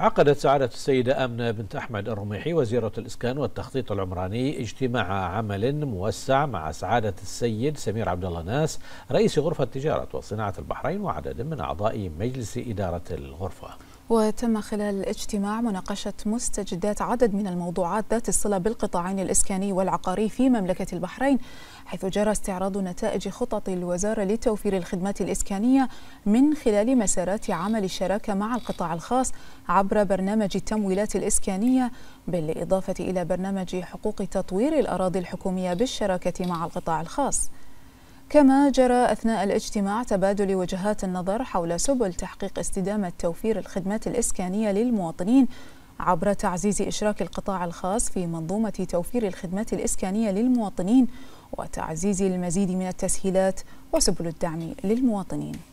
عقدت سعادة السيدة أمنة بنت أحمد الرميحي وزيرة الإسكان والتخطيط العمراني اجتماع عمل موسع مع سعادة السيد سمير عبد الله ناس رئيس غرفة تجارة وصناعة البحرين وعدد من أعضاء مجلس إدارة الغرفة وتم خلال الاجتماع مناقشة مستجدات عدد من الموضوعات ذات الصلة بالقطاعين الإسكاني والعقاري في مملكة البحرين حيث جرى استعراض نتائج خطط الوزارة لتوفير الخدمات الإسكانية من خلال مسارات عمل الشراكة مع القطاع الخاص عبر برنامج التمويلات الإسكانية بالإضافة إلى برنامج حقوق تطوير الأراضي الحكومية بالشراكة مع القطاع الخاص كما جرى أثناء الاجتماع تبادل وجهات النظر حول سبل تحقيق استدامة توفير الخدمات الإسكانية للمواطنين عبر تعزيز إشراك القطاع الخاص في منظومة توفير الخدمات الإسكانية للمواطنين وتعزيز المزيد من التسهيلات وسبل الدعم للمواطنين